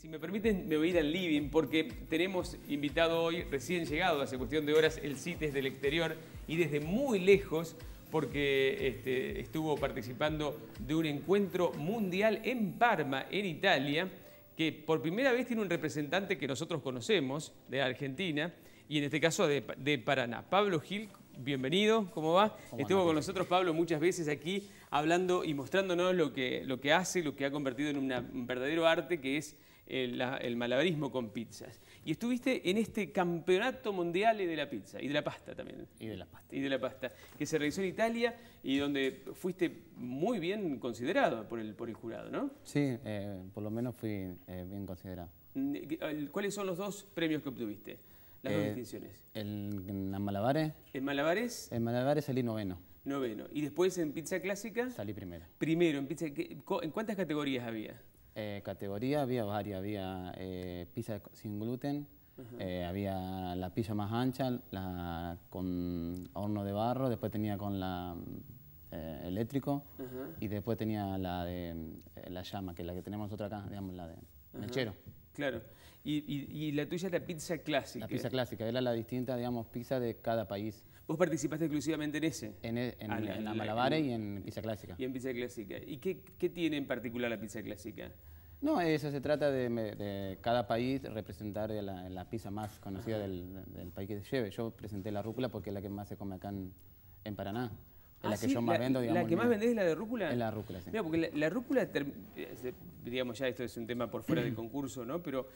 si me permiten, me voy a ir al living porque tenemos invitado hoy, recién llegado, hace cuestión de horas, el CITES e del exterior y desde muy lejos porque este, estuvo participando de un encuentro mundial en Parma, en Italia, que por primera vez tiene un representante que nosotros conocemos de Argentina y en este caso de, Paraná. Pablo Gil, bienvenido, ¿cómo va? estuvo con nosotros Pablo muchas veces aquí hablando y mostrándonos lo que, lo que hace, lo que ha convertido en un verdadero arte que es el, malabarismo con pizzas. Y estuviste en este campeonato mundial de la pizza y de la pasta también. Y de la pasta. Y de la pasta, que se realizó en Italia y donde fuiste muy bien considerado por el, por el jurado, ¿no? Sí, eh, por lo menos fui eh, bien considerado. Mm, ¿Cuáles son los dos premios que obtuviste? Las dos eh, distinciones. En Malabares. ¿En Malabares? En Malabares salí noveno. Noveno. ¿Y después en pizza clásica? Salí primero. Primero, en pizza. ¿En cuántas categorías había? Eh, categoría había varias, había eh, pizza sin gluten, eh, había la pizza más ancha, la con horno de barro, después tenía con la mm, eléctrico y después tenía la de la llama, que es la que tenemos otra acá, digamos, la de mechero. Claro. Y, la tuya es la pizza clásica. La pizza clásica, era la distinta, digamos, pizza de cada país. ¿Vos participaste exclusivamente en ese? En, e, ah, en, la, en y en pizza clásica. Y en pizza clásica. ¿Y qué, qué, tiene en particular la pizza clásica? No, eso se trata de, cada país representar la, la pizza más conocida del, del, país que se lleve. Yo presenté la rúcula porque es la que más se come acá en, Paraná. la ah, que yo más la, vendo, digamos. ¿La que más vendés es la de rúcula? Es la rúcula, sí. Mira, porque la, la rúcula, eh, digamos, ya esto es un tema por fuera del concurso, ¿no? Pero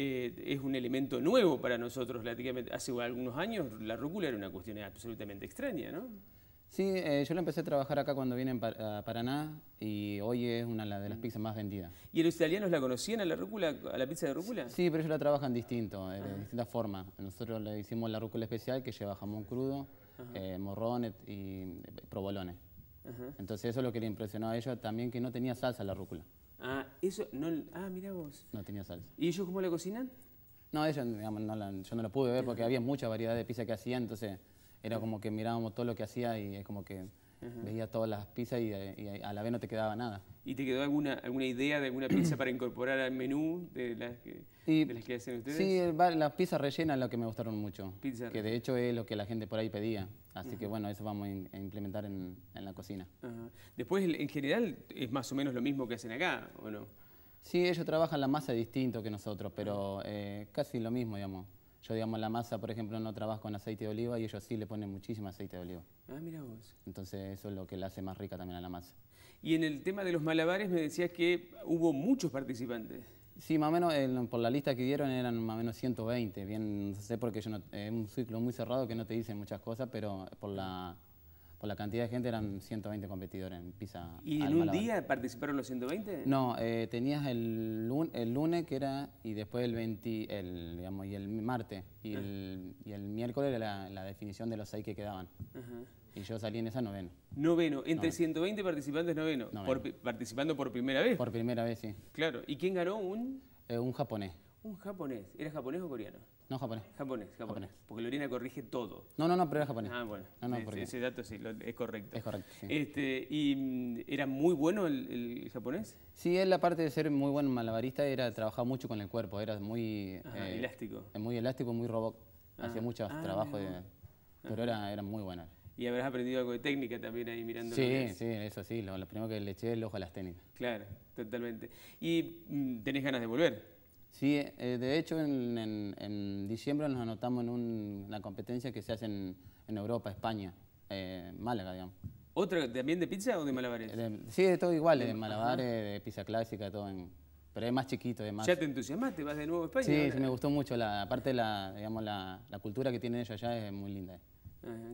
eh, es un elemento nuevo para nosotros Hace algunos años la rúcula era una cuestión absolutamente extraña, ¿no? Sí, eh, yo la empecé a trabajar acá cuando vine a Paraná y hoy es una de las mm. pizzas más vendidas. ¿Y los italianos la conocían a la rúcula, a la pizza de rúcula? Sí, pero ellos la trabajan distinto, eh, de, ah. distintas formas. Nosotros le hicimos la rúcula especial que lleva jamón crudo, eh, morrones y provolones. Entonces eso es lo que le impresionó a ellos también, que no tenía salsa la rúcula. Ah, eso no. Ah, mira vos. No tenía salsa. ¿Y ellos cómo la cocinan? No, ellos, no yo no lo pude ver porque había mucha variedad de pizza que hacía, entonces era como que mirábamos todo lo que hacía y es como que Veía todas las pizzas y, eh, a la vez no te quedaba nada. ¿Y te quedó alguna, alguna idea de alguna pizza para incorporar al menú de las que, las que hacen ustedes? Sí, las pizzas rellenas es lo que me gustaron mucho. que de hecho es lo que la gente por ahí pedía. Así que bueno, eso vamos a implementar en, en la cocina. Después, en general, es más o menos lo mismo que hacen acá, ¿o no? Sí, ellos trabajan la masa distinto que nosotros, pero ah. eh, casi lo mismo, digamos. Yo, digamos, la masa, por ejemplo, no trabajo con aceite de oliva y ellos sí le ponen muchísimo aceite de oliva. Ah, mira vos. Entonces eso es lo que la hace más rica también a la masa. Y en el tema de los malabares me decías que hubo muchos participantes. Sí, más o menos por la lista que dieron eran más o menos 120. Bien, no sé porque yo no, eh, es un ciclo muy cerrado que no te dicen muchas cosas, pero por la por la cantidad de gente eran 120 competidores en Pisa. ¿Y en un día participaron los 120? No, eh, tenías el, lunes que era, y después el 20, el, y el martes, y, el, ah. miércoles era la, definición de los seis que quedaban. Y yo salí en esa noveno. Noveno, entre 120 participantes noveno, Por, participando por primera vez. Por primera vez, sí. Claro, ¿y quién ganó? Un, eh, un japonés. Un japonés, ¿era japonés o coreano? No, japonés. Japonés, japonés. porque Porque orina corrige todo. No, no, no, pero era japonés. Ah, bueno. no, ese, dato sí, es correcto. Es correcto, Este, ¿Y mm, era muy bueno el, japonés? Sí, La parte de ser muy buen malabarista, era trabajar mucho con el cuerpo, era muy... Eh, elástico. Muy elástico, muy robot. Ah. Hacía muchos ah, trabajos, de, pero era, era muy bueno. Y habrás aprendido algo de técnica también ahí mirando. Sí, sí, eso sí, lo, primero que le eché el ojo a las técnicas. Claro, totalmente. ¿Y mm, tenés ganas de volver? Sí, eh, de hecho en, en, diciembre nos anotamos en una competencia que se hace en, en Europa, España, eh, Málaga, digamos. ¿Otra también de pizza o de malabares? sí, de todo igual, de, malabares, de pizza clásica, todo Pero es más chiquito, es más... ¿Ya te entusiasmaste? ¿Vas de nuevo a España? Sí, me gustó mucho. La, aparte, la, digamos, la, cultura que tienen ellos allá es muy linda.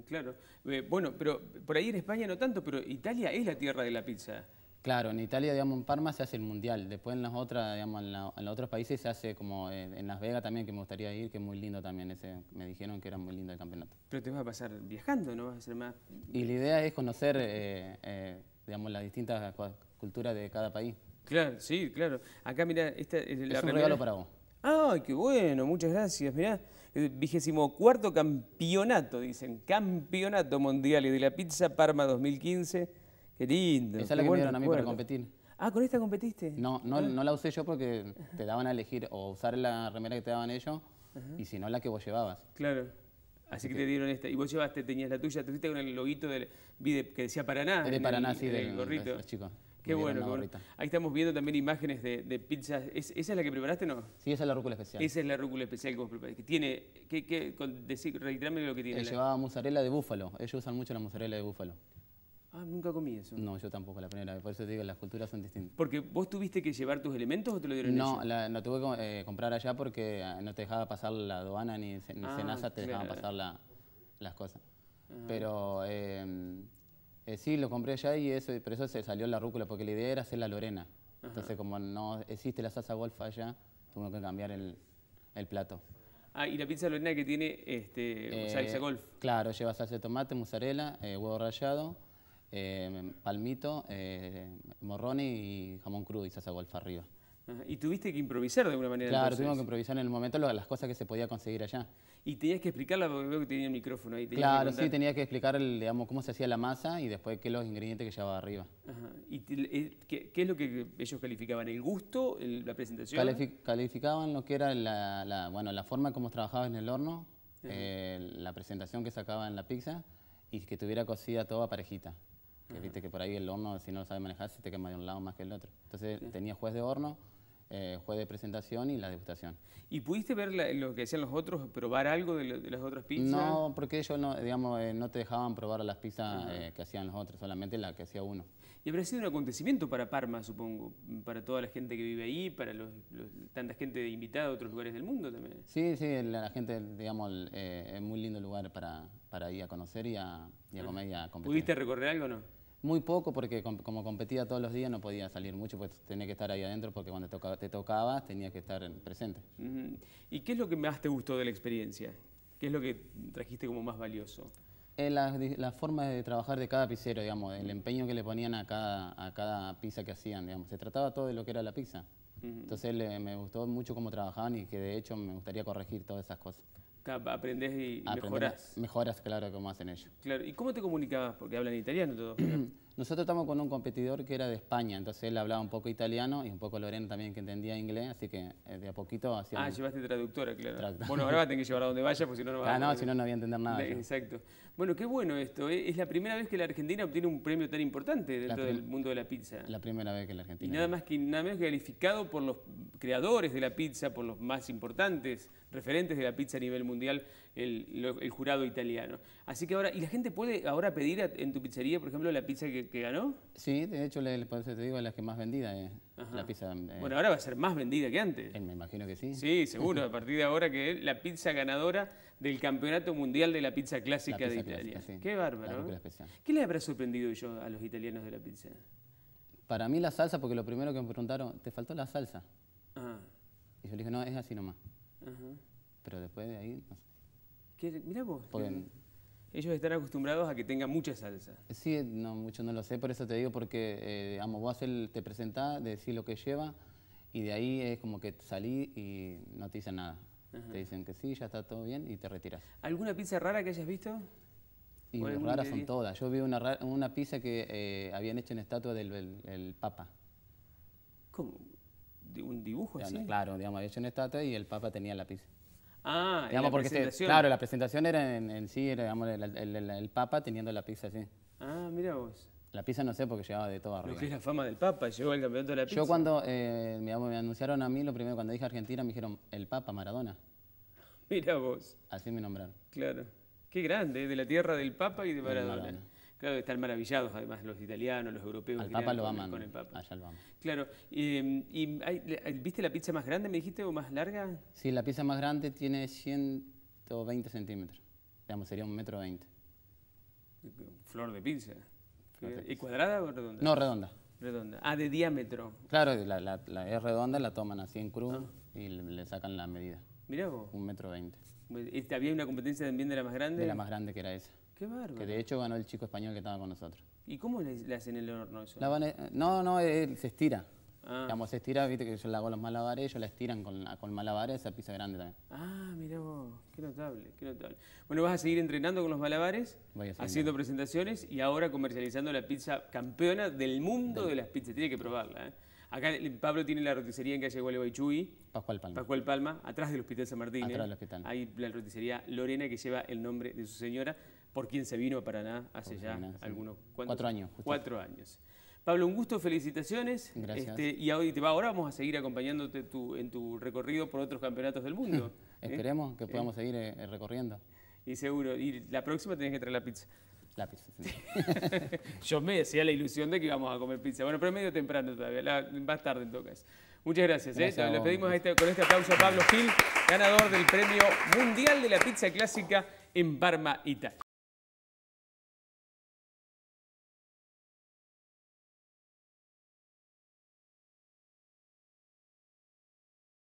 claro. Eh, bueno, pero por ahí en España no tanto, pero Italia es la tierra de la pizza. Claro, en Italia, digamos, en Parma se hace el mundial. Después en las otras, digamos, en, los otros países se hace como eh, en Las Vegas también, que me gustaría ir, que es muy lindo también. Ese, me dijeron que era muy lindo el campeonato. Pero te vas a pasar viajando, ¿no? Vas a hacer más... Y la idea es conocer, eh, eh, digamos, las distintas culturas de cada país. Claro, sí, claro. Acá, mira, esta es la... un regalo para vos. ¡Ay, qué bueno! Muchas gracias. Mirá, vigésimo cuarto campeonato, dicen. Campeonato mundial y de la pizza Parma 2015 Qué lindo. Esa es la que me dieron a mí para competir. Ah, ¿con esta competiste? No, no, ah. no la usé yo porque te daban a elegir o usar la remera que te daban ellos y si no la que vos llevabas. Claro. Así que, te dieron esta. Y vos llevaste, tenías la tuya, tuviste con el loguito que decía Paraná. De Paraná, sí, del, gorrito. Qué bueno, Ahí estamos viendo también imágenes de, pizzas. ¿Esa es la que preparaste no? Sí, esa es la rúcula especial. Esa es la rúcula especial que vos preparaste. tiene, que, lo que tiene. Eh, llevaba mozzarella de búfalo. Ellos usan mucho la mozzarella de búfalo. Ah, nunca comí eso. No, yo tampoco, la primera Por eso te digo, las culturas son distintas. Porque vos tuviste que llevar tus elementos o te lo dieron No, la, no tuve que eh, comprar allá porque eh, no te dejaba pasar la aduana ni, ni ah, te dejaba pasar las cosas. Ah. Pero em, eh, sí, lo compré allá y eso, por eso se salió la rúcula porque la idea era hacer la lorena. Entonces, como no existe la salsa golf allá, tuve que cambiar el, el plato. Ah, y la pizza lorena que tiene este, salsa golf. Claro, lleva salsa de tomate, mozzarella, huevo rallado eh, palmito, eh, morrone y jamón crudo y salsa golfa arriba. Ah, y tuviste que improvisar de alguna manera. Claro, tuvimos que improvisar en el momento las cosas que se podía conseguir allá. Y tenías que explicarla porque veo que tenía el micrófono ahí. Claro, sí, tenía que explicar cómo se hacía la masa y después qué los ingredientes que llevaba arriba. ¿Y eh, qué, es lo que ellos calificaban? ¿El gusto? ¿La presentación? calificaban lo que era la, bueno, la forma como trabajaba en el horno, eh, la presentación que sacaba en la pizza y que tuviera cocida toda parejita que viste que por ahí el horno, si no lo sabes manejar, se te quema de un lado más que el otro. Entonces tenía juez de horno, eh, juez de presentación y la degustación. ¿Y pudiste ver lo que hacían los otros, probar algo de, las otras pizzas? No, porque ellos no, digamos, eh, no te dejaban probar las pizzas eh, que hacían los otros, solamente la que hacía uno. Y habrá sido un acontecimiento para Parma, supongo, para toda la gente que vive ahí, para tanta gente invitada a otros lugares del mundo también. Sí, sí, la, gente, digamos, es muy lindo lugar para, para ir a conocer y a, y a comer y a competir. ¿Pudiste recorrer algo o no? Muy poco, porque como competía todos los días no podía salir mucho, pues tenía que estar ahí adentro, porque cuando te, tocaba, tenía tenías que estar presente. ¿Y qué es lo que más te gustó de la experiencia? ¿Qué es lo que trajiste como más valioso? la, eh, la, forma de trabajar de cada pizzero, digamos, el empeño que le ponían a cada, a cada pizza que hacían, digamos. Se trataba todo de lo que era la pizza. Entonces me gustó mucho cómo trabajaban y que de hecho me gustaría corregir todas esas cosas. Aprendes y mejoras. Mejoras, claro, como hacen ellos. Claro, ¿y cómo te comunicabas? Porque hablan italiano todos. Nosotros estamos con un competidor que era de España, entonces él hablaba un poco italiano y un poco Lorena también que entendía inglés, así que eh, de a poquito hacía... Ah, llevaste traductora, claro. Bueno, ahora tener que llevar a donde vaya, porque si no no va ah, no, si no, no voy entender nada. Exacto. Bueno, qué bueno esto. ¿eh? Es la primera vez que la Argentina obtiene un premio tan importante dentro del mundo de la pizza. La primera vez que la Argentina. Y nada más que nada menos que calificado por los creadores de la pizza, por los más importantes referentes de la pizza a nivel mundial, el, jurado italiano. Así que ahora, ¿y la gente puede ahora pedir en tu pizzería, por ejemplo, la pizza que, ganó? Sí, de hecho, por te digo, es la que más vendida, es eh, la pizza. Eh. bueno, ahora va a ser más vendida que antes. Eh, me imagino que sí. Sí, seguro, a partir de ahora que es la pizza ganadora del Campeonato Mundial de la Pizza Clásica de Italia. Qué bárbaro. ¿Qué le habrá sorprendido yo a los italianos de la pizza? Para mí la salsa, porque lo primero que me preguntaron, ¿te faltó la salsa? Y yo le dije, no, es así nomás. Pero después de ahí, no sé. mirá vos. ellos están acostumbrados a que tenga mucha salsa. Sí, no, mucho no lo sé, por eso te digo, porque, eh, digamos, vos te presentás, decís lo que lleva, y de ahí es como que salí y no te dicen nada. Te dicen que sí, ya está todo bien y te retiras. ¿Alguna pizza rara que hayas visto? Y raras son todas. Yo vi una, pizza que eh, habían hecho en estatua del Papa. ¿Cómo? un dibujo así. Claro, digamos, había hecho una estatua y el Papa tenía lápiz. Ah, la porque presentación. claro, la presentación era en, sí, era, digamos, el, Papa teniendo la pizza así. Ah, mira vos. La pizza no sé porque llegaba de todo arriba. es la fama del Papa, llegó el campeonato de la pizza. Yo cuando eh, digamos, me anunciaron a mí, lo primero cuando dije Argentina, me dijeron el Papa Maradona. Mira vos. Así me nombraron. Claro. Qué grande, ¿eh? de la tierra del Papa y de Maradona. Claro, están maravillados además los italianos, los europeos. Al Papa lo aman. Con el Papa. Allá lo Claro. y em, eh, ¿Viste la pizza más grande, me dijiste, o más larga? Sí, la pizza más grande tiene 120 centímetros. Digamos, sería un metro veinte. Flor de pizza. ¿Y cuadrada o redonda? No, redonda. Redonda. Ah, de diámetro. Claro, la, es redonda, la toman así en cruz ah. y le, sacan la medida. Mirá vos. Un metro veinte. ¿Había una competencia también de la más grande? De la más grande que era esa. Que de hecho ganó el chico español que estaba con nosotros. ¿Y cómo le, hacen el horno no, no, se estira. vamos ah. se estira, viste que yo la hago los malabares, ellos la estiran con, con malabares, esa pizza grande también. Ah, mira vos, qué notable, qué notable. Bueno, vas a seguir entrenando con los malabares, haciendo presentaciones y ahora comercializando la pizza campeona del mundo de, las pizzas. Tiene que probarla, ¿eh? Acá eh, Pablo tiene la roticería en calle Gualeguaychúi. Pascual Palma. Pascual Palma, atrás del Hospital San Martín. ¿eh? Atrás del hospital. Hay la roticería Lorena que lleva el nombre de su señora por quien se vino a Paraná hace ya algunos cuatro años. Cuatro años. Pablo, un gusto, felicitaciones. Gracias. Este, y ahora vamos a seguir acompañándote en tu recorrido por otros campeonatos del mundo. Esperemos que eh, podamos seguir eh, recorriendo. Y seguro. Y la próxima tenés que traer la pizza. La pizza, Yo me decía la ilusión de que íbamos a comer pizza. Bueno, pero medio temprano todavía. más tarde en todo caso. Muchas gracias. Le eh. pedimos este, con este aplauso a Pablo Gil, ganador del premio mundial de la pizza clásica en Parma, Italia.